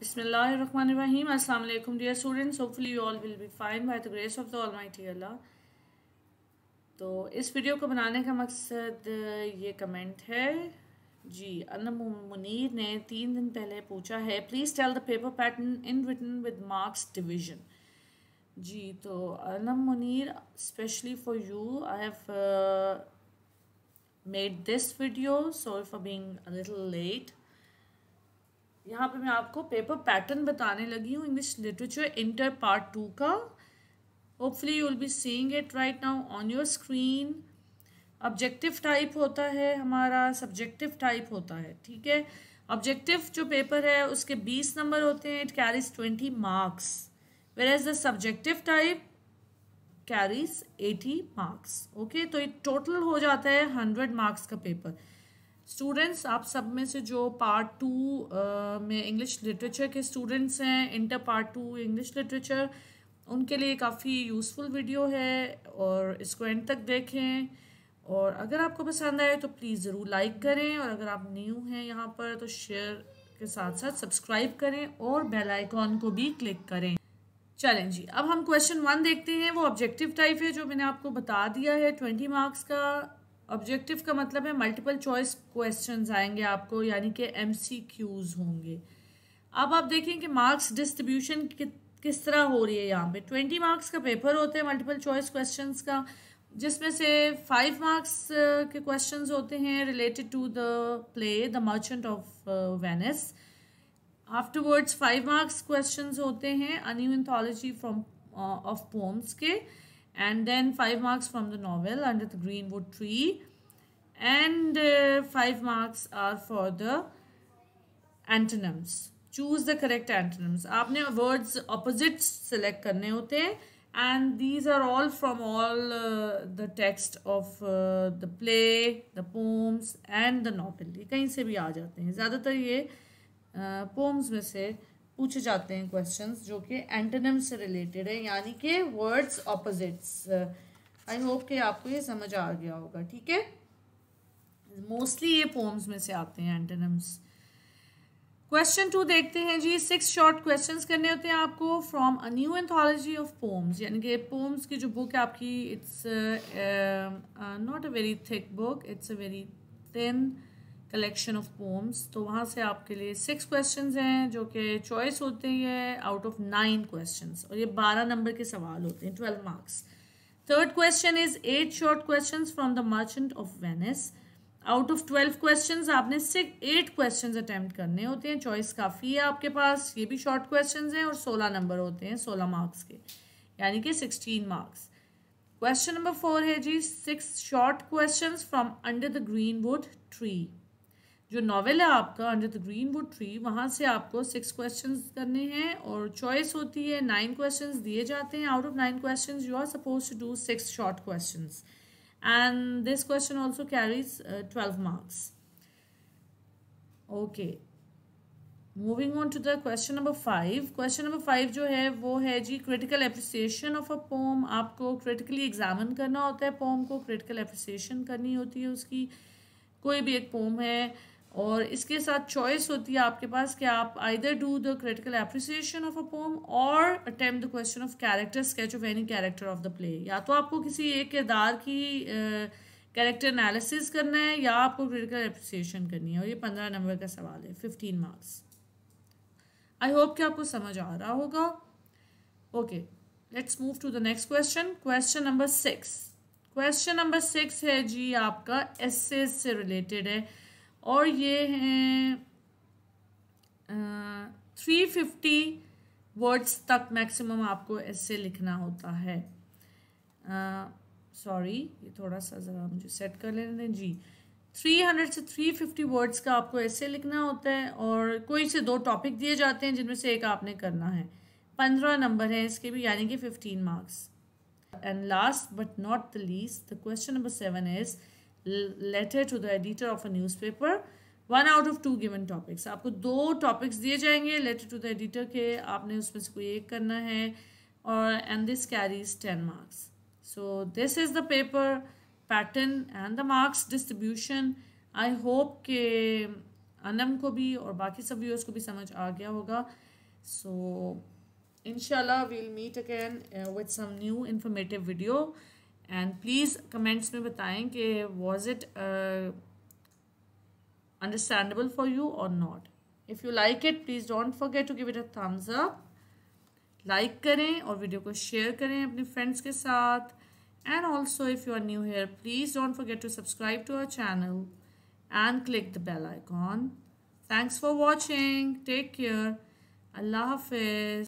Bismillahirrahmanirrahim. Assalamu alaikum dear students. Hopefully you all will be fine by the grace of the Almighty Allah. तो इस video को बनाने का मकसद ये कमेंट है जी अनम मुनीर ने तीन दिन पहले पूछा है please tell the paper pattern in written with marks division जी तो Anam Munir specially for you I have made this video sorry for being little late यहाँ पे मैं आपको पेपर पैटर्न बताने लगी हूँ English literature inter part two का hopefully you will be seeing it right now on your screen objective type होता है हमारा सब्जेक्टिव टाइप होता है ठीक है ऑब्जेक्टिव जो पेपर है उसके बीस नंबर होते हैं it carries twenty marks whereas the subjective type carries eighty marks okay तो ये टोटल हो जाता है हंड्रेड मार्क्स का पेपर स्टूडेंट्स आप सब में से जो पार्ट टू में इंग्लिश लिटरेचर के स्टूडेंट्स हैं inter part two English literature उनके लिए काफ़ी यूज़फुल वीडियो है और इसको एंड तक देखें और अगर आपको पसंद आए तो प्लीज़ ज़रूर लाइक करें और अगर आप न्यू हैं यहाँ पर तो शेयर के साथ साथ सब्सक्राइब करें और बेल आइकॉन को भी क्लिक करें चलें जी अब हम क्वेश्चन वन देखते हैं वो ऑब्जेक्टिव टाइप है जो मैंने आपको बता दिया है ट्वेंटी मार्क्स का ऑब्जेक्टिव का मतलब है मल्टीपल चॉइस क्वेश्चन आएंगे आपको यानी कि एम होंगे अब आप देखें कि मार्क्स डिस्ट्रीब्यूशन कि, किस तरह हो रही है यहाँ पे ट्वेंटी मार्क्स का पेपर होते हैं मल्टीपल चॉइस क्वेश्चन का जिसमें से फाइव मार्क्स uh, के क्वेश्चन होते हैं related to the play the merchant of Venice afterwards five marks question होते हैं a new anthology from of poems के and then five marks from the novel under the greenwood tree and uh, five marks are for the antonyms choose the correct antonyms aapne words opposites select karne hote hain and these are all from all uh, the text of uh, the play the poems and the novel ye kahin se bhi aa jate hain zyada tar ye poems में से पूछे जाते हैं questions जो कि antonym से related है यानी कि वर्ड्स ऑपोजिट्स आई होप कि आपको ये समझ आ गया होगा ठीक है मोस्टली ये पोम्स में से आते हैं एंटनम्स क्वेश्चन टू देखते हैं जी सिक्स शॉर्ट क्वेश्चंस करने होते हैं आपको from a new anthology of poems यानी कि पोम्स की जो बुक है आपकी it's not a very thick book it's a very thin collection of poems तो वहाँ से आपके लिए सिक्स क्वेश्चन हैं जो कि चॉइस होते हैं आउट ऑफ नाइन क्वेश्चन और ये बारह नंबर के सवाल होते हैं twelve marks third question is eight short questions from the merchant of Venice out of twelve questions आपने सिक्स एट क्वेश्चन अटैम्प्ट करने होते हैं चॉइस काफ़ी है आपके पास ये भी शॉर्ट क्वेश्चन हैं और सोलह नंबर होते हैं सोलह मार्क्स के यानी कि sixteen marks question number four है जी six short questions from under the green wood tree जो नॉवेल है आपका under the green wood tree वहाँ से आपको सिक्स क्वेश्चन करने हैं और चॉइस होती है नाइन क्वेश्चन दिए जाते हैं out of nine questions you are supposed to do six short questions and this question also carries twelve marks okay moving on to the question number five question number five जो है वो है जी critical appreciation of a poem आपको critically examine करना होता है pome को क्रिटिकल एप्रिसिएशन करनी होती है उसकी कोई भी एक पोम है और इसके साथ चॉइस होती है आपके पास कि आप either do the critical appreciation of a poem और attempt the question of character sketch of any character of the play या तो आपको किसी एक किरदार की कैरेक्टर uh, एनालिसिस करना है या आपको क्रिटिकल एप्रिसिएशन करनी है और ये पंद्रह नंबर का सवाल है फिफ्टीन मार्क्स आई होप कि आपको समझ आ रहा होगा okay let's move to the next question question number six question number six है जी आपका एस से रिलेटेड है और ये हैं थ्री फिफ्टी वर्ड्स तक मैक्सिमम आपको ऐसे लिखना होता है सॉरी ये थोड़ा सा ज़रा मुझे सेट कर लेने दें जी 300 से 350 वर्ड्स का आपको ऐसे लिखना होता है और कोई से दो टॉपिक दिए जाते हैं जिनमें से एक आपने करना है पंद्रह नंबर है इसके भी यानी कि 15 marks and last but not the least the question number seven is letter to the editor of a newspaper one out of two given topics आपको दो टॉपिक्स दिए जाएंगे लेटर टू द एडिटर के आपने उसमें से कोई एक करना है और and this carries ten marks so this is the paper pattern and the marks distribution I hope के अनम को भी और बाकी सब व्यूअर्स को भी समझ आ गया होगा सो so, इनशाला we'll meet again with some new informative video and please comments में बताएं कि was it understandable for you और not if you like it please don't forget to give it a thumbs up like करें और video को share करें अपने friends के साथ and also if you are new here please don't forget to subscribe to our channel and click the bell icon thanks for watching take care अल्लाह हाफिज